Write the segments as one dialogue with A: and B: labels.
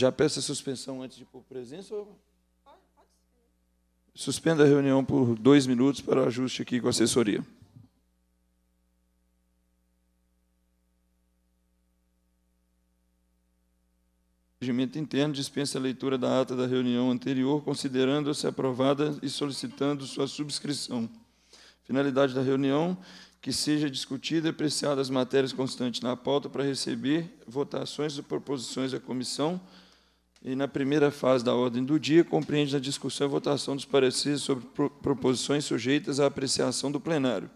A: Já peço a suspensão antes de por presença? Ou... Suspenda a reunião por dois minutos para o ajuste aqui com a assessoria. O regimento interno dispensa a leitura da ata da reunião anterior, considerando-se aprovada e solicitando sua subscrição. Finalidade da reunião: que seja discutida e apreciada as matérias constantes na pauta para receber votações e proposições da comissão e na primeira fase da ordem do dia, compreende a discussão e votação dos pareceres sobre proposições sujeitas à apreciação do plenário.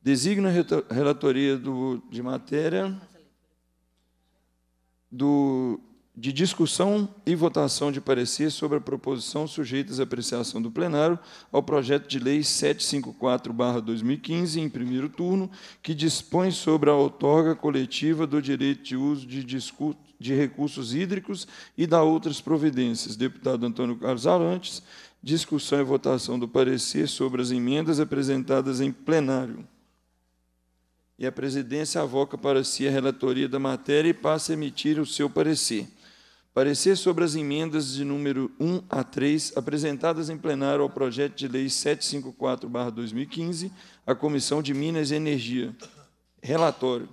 A: Designa a relatoria do, de matéria do de discussão e votação de parecer sobre a proposição sujeitas à apreciação do plenário ao projeto de lei 754/2015 em primeiro turno, que dispõe sobre a outorga coletiva do direito de uso de, de recursos hídricos e da outras providências. Deputado Antônio Carlos Arantes, discussão e votação do parecer sobre as emendas apresentadas em plenário e a presidência avoca para si a relatoria da matéria e passa a emitir o seu parecer. Parecer sobre as emendas de número 1 a 3 apresentadas em plenário ao projeto de lei 754/2015, à Comissão de Minas e Energia. Relatório.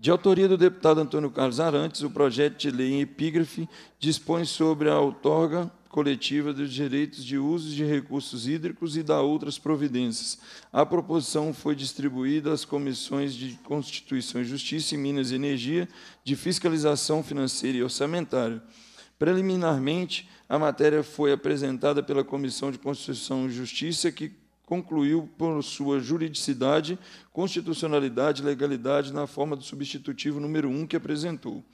A: De autoria do deputado Antônio Carlos Arantes, o projeto de lei em epígrafe dispõe sobre a outorga coletiva dos direitos de uso de recursos hídricos e da outras providências. A proposição foi distribuída às comissões de Constituição e Justiça e Minas e Energia, de Fiscalização Financeira e Orçamentária. Preliminarmente, a matéria foi apresentada pela Comissão de Constituição e Justiça, que concluiu por sua juridicidade, constitucionalidade e legalidade na forma do substitutivo número 1 que apresentou.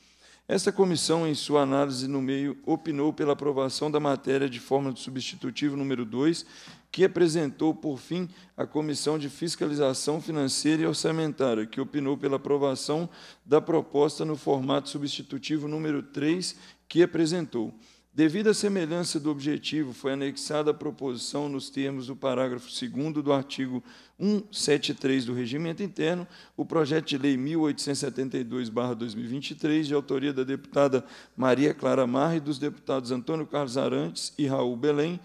A: Esta comissão, em sua análise no meio, opinou pela aprovação da matéria de forma do substitutivo número 2, que apresentou, por fim, a Comissão de Fiscalização Financeira e Orçamentária, que opinou pela aprovação da proposta no formato substitutivo número 3, que apresentou. Devido à semelhança do objetivo, foi anexada a proposição nos termos do parágrafo 2 do artigo 173 do Regimento Interno, o projeto de lei 1872/2023, de autoria da deputada Maria Clara Marre e dos deputados Antônio Carlos Arantes e Raul Belém,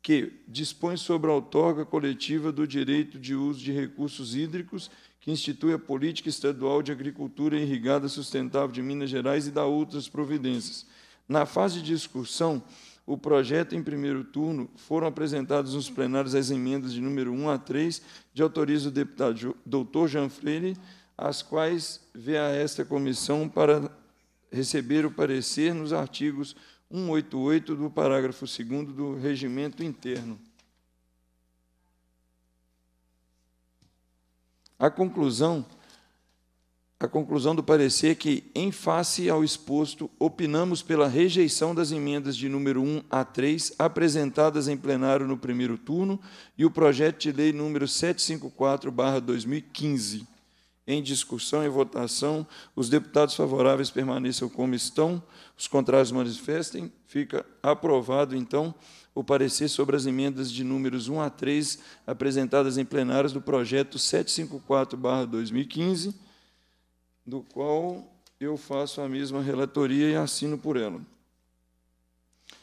A: que dispõe sobre a outorga coletiva do direito de uso de recursos hídricos, que institui a política estadual de agricultura irrigada sustentável de Minas Gerais e dá outras providências na fase de discussão, o projeto em primeiro turno foram apresentados nos plenários as emendas de número 1 a 3, de autoriza o deputado doutor Jean Freire, as quais vê a esta comissão para receber o parecer nos artigos 188 do parágrafo 2 do regimento interno. A conclusão a conclusão do parecer que, em face ao exposto, opinamos pela rejeição das emendas de número 1 a 3 apresentadas em plenário no primeiro turno e o projeto de lei número 754/2015. Em discussão e votação, os deputados favoráveis permaneçam como estão, os contrários manifestem. Fica aprovado então o parecer sobre as emendas de números 1 a 3 apresentadas em plenários do projeto 754/2015 do qual eu faço a mesma relatoria e assino por ela.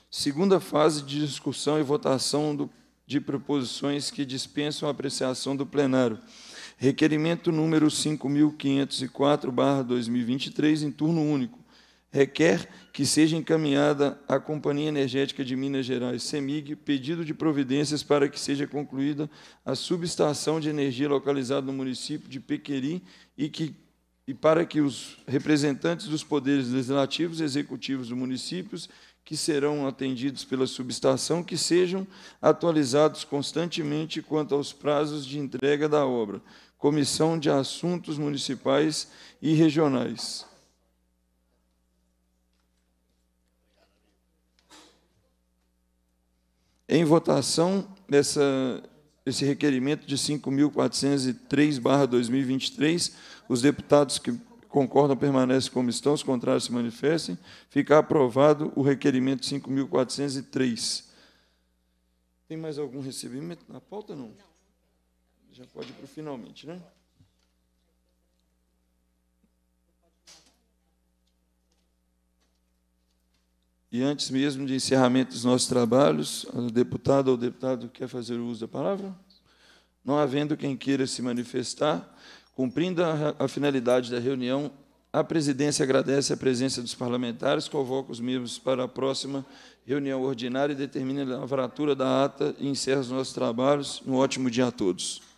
A: Segunda fase de discussão e votação do, de proposições que dispensam a apreciação do plenário. Requerimento número 5.504-2023, em turno único. Requer que seja encaminhada à Companhia Energética de Minas Gerais, CEMIG, pedido de providências para que seja concluída a subestação de energia localizada no município de Pequeri e que e para que os representantes dos poderes legislativos e executivos dos municípios que serão atendidos pela subestação que sejam atualizados constantemente quanto aos prazos de entrega da obra, Comissão de Assuntos Municipais e Regionais. Em votação, essa esse requerimento de 5.403/2023, os deputados que concordam permanecem como estão, os contrários se manifestem. Fica aprovado o requerimento 5.403. Tem mais algum recebimento na pauta? Não. Já pode ir para o finalmente, né? E antes mesmo de encerramento dos nossos trabalhos, a deputada ou deputado quer fazer uso da palavra? Não havendo quem queira se manifestar, cumprindo a, a finalidade da reunião, a presidência agradece a presença dos parlamentares, convoca os membros para a próxima reunião ordinária e determina a lavratura da ata e encerra os nossos trabalhos. Um ótimo dia a todos.